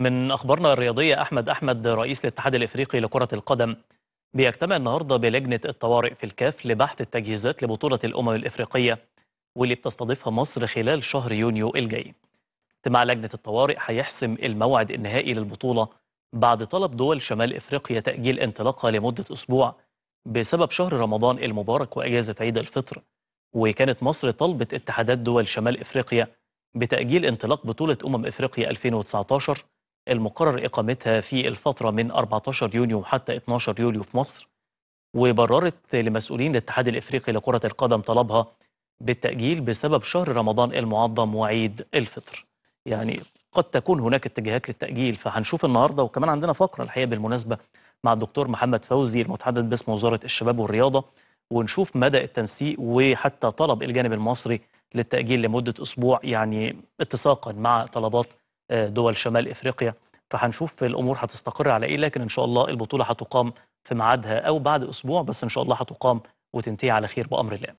من أخبارنا الرياضية أحمد أحمد رئيس الاتحاد الإفريقي لكرة القدم بيجتمع النهارده بلجنة الطوارئ في الكاف لبحث التجهيزات لبطولة الأمم الإفريقية واللي بتستضيفها مصر خلال شهر يونيو الجاي. اجتماع لجنة الطوارئ هيحسم الموعد النهائي للبطولة بعد طلب دول شمال إفريقيا تأجيل انطلاقها لمدة أسبوع بسبب شهر رمضان المبارك وأجازة عيد الفطر وكانت مصر طلبت اتحادات دول شمال إفريقيا بتأجيل انطلاق بطولة أمم إفريقيا 2019 المقرر إقامتها في الفترة من 14 يونيو حتى 12 يوليو في مصر وبررت لمسؤولين الاتحاد الإفريقي لكرة القدم طلبها بالتأجيل بسبب شهر رمضان المعظم وعيد الفطر يعني قد تكون هناك اتجاهات للتأجيل فهنشوف النهاردة وكمان عندنا فقرة الحقيقة بالمناسبة مع الدكتور محمد فوزي المتحدث باسم وزارة الشباب والرياضة ونشوف مدى التنسيق وحتى طلب الجانب المصري للتأجيل لمدة أسبوع يعني اتساقا مع طلبات دول شمال افريقيا فهنشوف الامور هتستقر على ايه لكن ان شاء الله البطوله هتقام في ميعادها او بعد اسبوع بس ان شاء الله هتقام وتنتهي على خير بامر الله